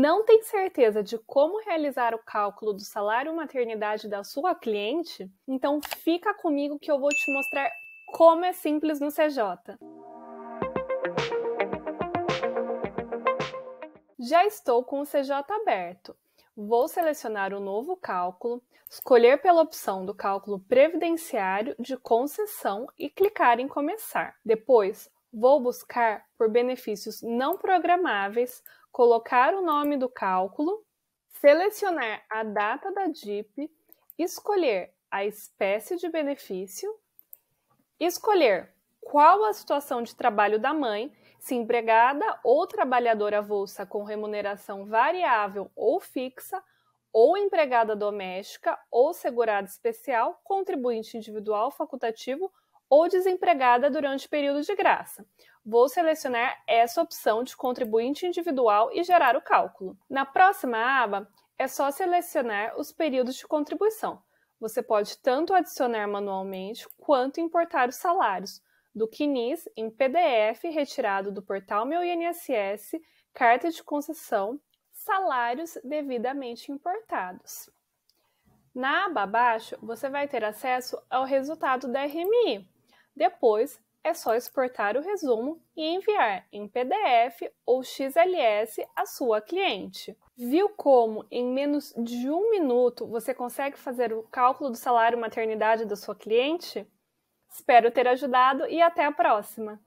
não tem certeza de como realizar o cálculo do salário maternidade da sua cliente? Então fica comigo que eu vou te mostrar como é simples no CJ. Já estou com o CJ aberto. Vou selecionar o novo cálculo, escolher pela opção do cálculo previdenciário de concessão e clicar em começar. Depois, Vou buscar por benefícios não programáveis, colocar o nome do cálculo, selecionar a data da DIP, escolher a espécie de benefício, escolher qual a situação de trabalho da mãe, se empregada ou trabalhadora avulsa com remuneração variável ou fixa, ou empregada doméstica ou segurada especial, contribuinte individual facultativo ou desempregada durante o período de graça. Vou selecionar essa opção de contribuinte individual e gerar o cálculo. Na próxima aba, é só selecionar os períodos de contribuição. Você pode tanto adicionar manualmente quanto importar os salários do CNIS em PDF retirado do portal Meu INSS, carta de concessão, salários devidamente importados. Na aba abaixo, você vai ter acesso ao resultado da RMI, depois, é só exportar o resumo e enviar em PDF ou XLS à sua cliente. Viu como, em menos de um minuto, você consegue fazer o cálculo do salário maternidade da sua cliente? Espero ter ajudado e até a próxima!